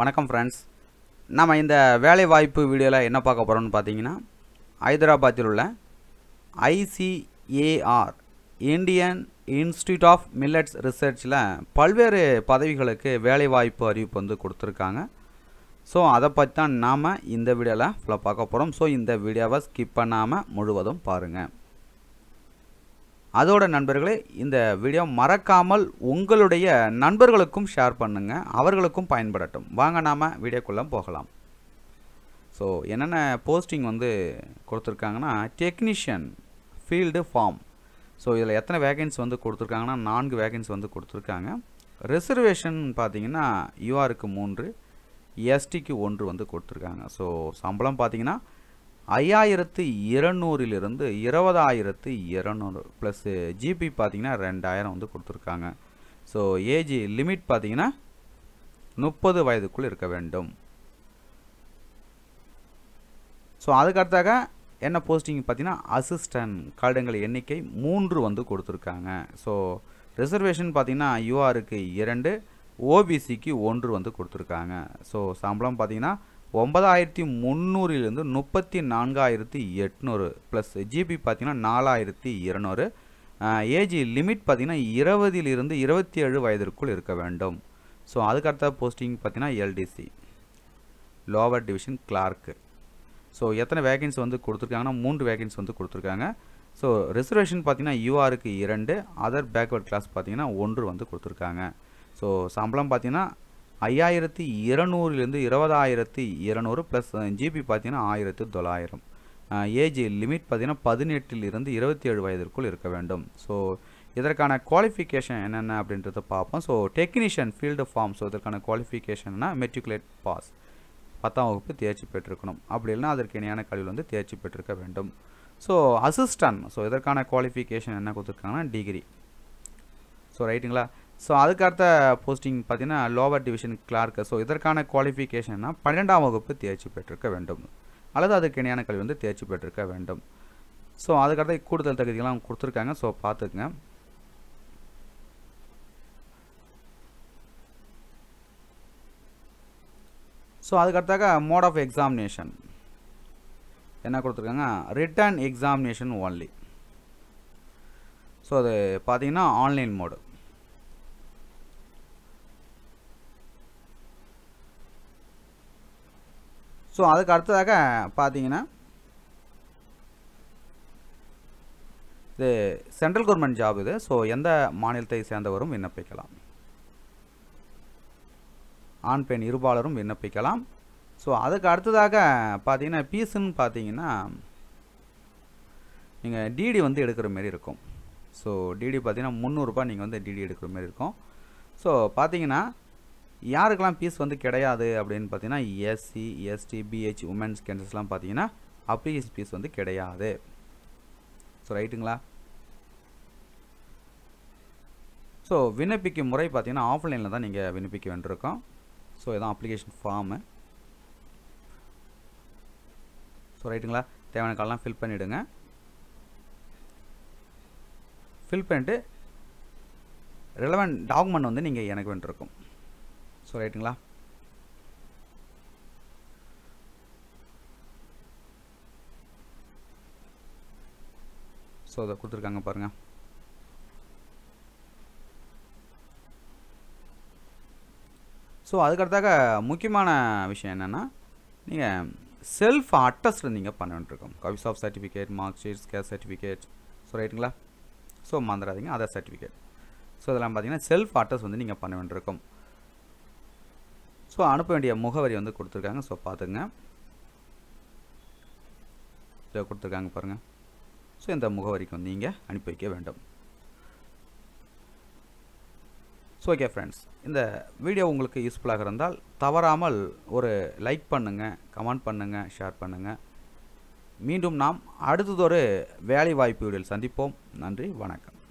வணக்கம் ஃப்ரெண்ட்ஸ் நம்ம இந்த வேலை வாய்ப்பு வீடியோவில் என்ன பார்க்க போகிறோம்னு பார்த்தீங்கன்னா ஹைதராபாத்தில் உள்ள ICAR Indian Institute of Millets ரிசர்ச்சில் பல்வேறு பதவிகளுக்கு வேலை வாய்ப்பு அறிவிப்பு வந்து கொடுத்துருக்காங்க ஸோ அதை பற்றி தான் நாம் இந்த வீடியோவில் ஃபுல்லாக பார்க்க போகிறோம் ஸோ இந்த வீடியோவை ஸ்கிப் பண்ணாமல் முழுவதும் பாருங்கள் அதோட நண்பர்களே இந்த வீடியோ மறக்காமல் உங்களுடைய நண்பர்களுக்கும் ஷேர் பண்ணுங்கள் அவர்களுக்கும் பயன்படட்டும் வாங்க நாம் வீடியோக்குள்ளே போகலாம் ஸோ என்னென்ன போஸ்டிங் வந்து கொடுத்துருக்காங்கன்னா டெக்னீஷியன் ஃபீல்டு ஃபார்ம் ஸோ இதில் எத்தனை வேகன்ஸ் வந்து கொடுத்துருக்காங்கன்னா நான்கு வேகன்ஸ் வந்து கொடுத்துருக்காங்க ரிசர்வேஷன் பார்த்தீங்கன்னா யூஆருக்கு மூன்று எஸ்டிக்கு ஒன்று வந்து கொடுத்துருக்காங்க ஸோ சம்பளம் பார்த்தீங்கன்னா ஐயாயிரத்து இருநூறிலிருந்து இருபதாயிரத்து இரநூறு ப்ளஸ்ஸு ஜிபி பார்த்தீங்கன்னா ரெண்டாயிரம் வந்து கொடுத்துருக்காங்க ஸோ ஏஜ் லிமிட் பார்த்தீங்கன்னா முப்பது வயதுக்குள் இருக்க வேண்டும் ஸோ அதுக்கடுத்தாக என்ன போஸ்டிங் பார்த்தீங்கன்னா அசிஸ்டன்ட் கார்டுங்கள் எண்ணிக்கை மூன்று வந்து கொடுத்துருக்காங்க ஸோ ரிசர்வேஷன் பார்த்தீங்கன்னா யூஆருக்கு இரண்டு ஓபிசிக்கு ஒன்று வந்து கொடுத்துருக்காங்க ஸோ சம்பளம் பார்த்தீங்கன்னா ஒன்பதாயிரத்தி முந்நூறுலேருந்து முப்பத்தி நான்காயிரத்தி எட்நூறு ப்ளஸ் ஜிபி பார்த்திங்கன்னா நாலாயிரத்தி இரநூறு ஏஜி லிமிட் பார்த்திங்கன்னா இருபதிலிருந்து இருபத்தி ஏழு வயதிற்குள் இருக்க வேண்டும் ஸோ அதுக்கடுத்த போஸ்டிங் பார்த்திங்கன்னா LDC lower division clerk so எத்தனை வேகன்ஸ் வந்து கொடுத்துருக்காங்கன்னா மூன்று வேகன்ஸ் வந்து கொடுத்துருக்காங்க ஸோ ரிசர்வேஷன் பார்த்திங்கன்னா யூஆருக்கு இரண்டு அதர் பேக்வர்ட் கிளாஸ் பார்த்திங்கன்னா ஒன்று வந்து கொடுத்துருக்காங்க ஸோ சம்பளம் பார்த்திங்கன்னா ஐயாயிரத்தி இருநூறுலேருந்து இருபதாயிரத்தி இருநூறு ப்ளஸ் ஜிபி பார்த்தீங்கன்னா ஆயிரத்து தொள்ளாயிரம் ஏஜ் லிமிட் பார்த்தீங்கன்னா பதினெட்டிலிருந்து இருபத்தி ஏழு வயதிற்குள் இருக்க வேண்டும் ஸோ இதற்கான குவாலிஃபிகேஷன் என்னென்ன அப்படின்றத பார்ப்போம் so technician field farm so இதற்கான குவாலிஃபிகேஷன்னா மெட்ரிகுலேட் பாஸ் பத்தாம் வகுப்பு தேர்ச்சி பெற்றிருக்கணும் அப்படி இல்லைன்னா அதற்கு இணையான கல்வியில் வந்து தேர்ச்சி பெற்றிருக்க வேண்டும் ஸோ அசிஸ்டன்ட் ஸோ இதற்கான குவாலிஃபிகேஷன் என்ன கொடுத்துருக்காங்கன்னா டிகிரி ஸோ ரைட்டுங்களா ஸோ அதுக்கடுத்த போஸ்டிங் பார்த்திங்கன்னா லோவர் டிவிஷன் கிளார்க்கு ஸோ இதற்கான குவாலிஃபிகேஷன்னா பன்னெண்டாம் வகுப்பு தேர்ச்சி பெற்றிருக்க வேண்டும் அல்லது அதுக்கு இணையான கல்வி வந்து தேர்ச்சி பெற்றிருக்க வேண்டும் ஸோ அதுக்கடுத்த கூடுதல் தகுதிகள்லாம் கொடுத்துருக்காங்க ஸோ பார்த்துக்குங்க ஸோ அதுக்கடுத்தாக்க மோட் ஆஃப் எக்ஸாமினேஷன் என்ன கொடுத்துருக்காங்க ரிட்டர்ன் எக்ஸாமினேஷன் ஓன்லி ஸோ அது பார்த்தீங்கன்னா ஆன்லைன் மோடு ஸோ அதுக்கு அடுத்ததாக பார்த்தீங்கன்னா இது சென்ட்ரல் கவர்மெண்ட் ஜாப் இது ஸோ எந்த மாநிலத்தை சேர்ந்தவரும் விண்ணப்பிக்கலாம் ஆண் பெண் இருபாலரும் விண்ணப்பிக்கலாம் ஸோ அதுக்கு அடுத்ததாக பார்த்தீங்கன்னா பீஸுன்னு பார்த்தீங்கன்னா நீங்கள் டிடி வந்து எடுக்கிற மாரி இருக்கும் ஸோ டிடி பார்த்தீங்கன்னா முந்நூறுரூபா நீங்கள் வந்து டிடி எடுக்கிற மாரி இருக்கும் ஸோ பார்த்தீங்கன்னா யாருக்கெல்லாம் பீஸ் வந்து கிடையாது அப்படின்னு பார்த்தீங்கன்னா எஸ்சி எஸ்டி பிஹெச் உமன்ஸ் கேண்டர்ஸ்லாம் பார்த்தீங்கன்னா அப்ரீஸ் பீஸ் வந்து கிடையாது ஸோ ரைட்டுங்களா ஸோ விண்ணப்பிக்கும் முறை பார்த்தீங்கன்னா ஆஃப்லைனில் தான் நீங்கள் விண்ணப்பிக்க வேண்டியிருக்கோம் ஸோ இதான் அப்ளிகேஷன் ஃபார்மு ஸோ ரைட்டுங்களா தேவையான காலெலாம் ஃபில் பண்ணிவிடுங்க ஃபில் பண்ணிட்டு ரிலவெண்ட் டாக்குமெண்ட் வந்து நீங்கள் எனக்கு வேண்டியிருக்கோம் ஸோ ரைட்டுங்களா ஸோ அதை கொடுத்துருக்காங்க பாருங்க ஸோ அதுக்கடுத்தாக முக்கியமான விஷயம் என்னென்னா நீங்கள் செல்ஃப் அட்டஸ்ட் நீங்கள் பண்ண வேண்டியிருக்கோம் copies of certificate mark sheets caste certificate so ரைட்டுங்களா ஸோ மறந்துடாதீங்க அதர் சர்டிஃபிகேட் ஸோ இதெல்லாம் பார்த்தீங்கன்னா செல்ஃப் அட்டஸ்ட் வந்து நீங்கள் பண்ண வேண்டியிருக்கோம் ஸோ அனுப்ப வேண்டிய முகவரி வந்து கொடுத்துருக்காங்க ஸோ பார்த்துங்க இதை கொடுத்துருக்காங்க பாருங்கள் ஸோ இந்த முகவரிக்கு வந்து நீங்கள் அனுப்பி வைக்க வேண்டும் ஸோ ஓகே ஃப்ரெண்ட்ஸ் இந்த வீடியோ உங்களுக்கு யூஸ்ஃபுல்லாக இருந்தால் தவறாமல் ஒரு லைக் பண்ணுங்கள் கமெண்ட் பண்ணுங்கள் ஷேர் பண்ணுங்கள் மீண்டும் நாம் அடுத்ததொரு வேலை வாய்ப்பு வீடியோவில் சந்திப்போம் நன்றி வணக்கம்